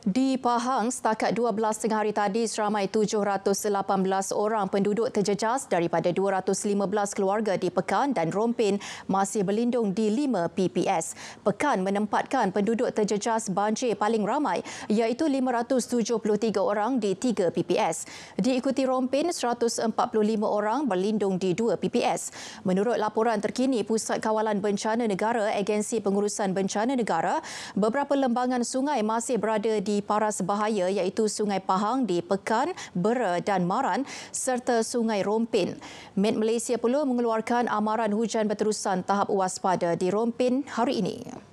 Di Pahang, setakat 12 hari tadi, seramai 718 orang penduduk terjejas daripada 215 keluarga di Pekan dan Rompin masih berlindung di 5 PPS. Pekan menempatkan penduduk terjejas banjir paling ramai iaitu 573 orang di 3 PPS. Diikuti Rompin, 145 orang berlindung di 2 PPS. Menurut laporan terkini Pusat Kawalan Bencana Negara Agensi Pengurusan Bencana Negara, beberapa lembangan sungai masih berada di di paras bahaya iaitu Sungai Pahang di Pekan, Bera dan Maran serta Sungai Rompin. Met Malaysia pula mengeluarkan amaran hujan berterusan tahap waspada di Rompin hari ini.